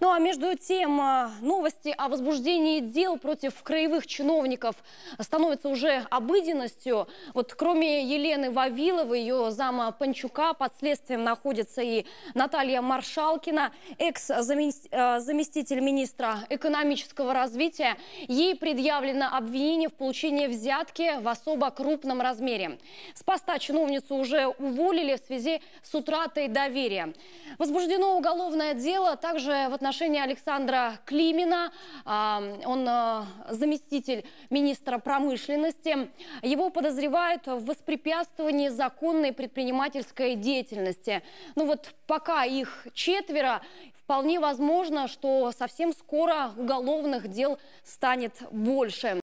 Ну а между тем, а, новости о возбуждении дел против краевых чиновников становятся уже обыденностью. Вот кроме Елены Вавиловой, ее зама Панчука, под следствием находится и Наталья Маршалкина, экс-заместитель э, министра экономического развития. Ей предъявлено обвинение в получении взятки в особо крупном размере. С поста чиновницу уже уволили в связи с утратой доверия. Возбуждено уголовное дело также в отношении отношении Александра Климина. А, он э, заместитель министра промышленности. Его подозревают в воспрепятствовании законной предпринимательской деятельности. Ну вот пока их четверо, вполне возможно, что совсем скоро уголовных дел станет больше.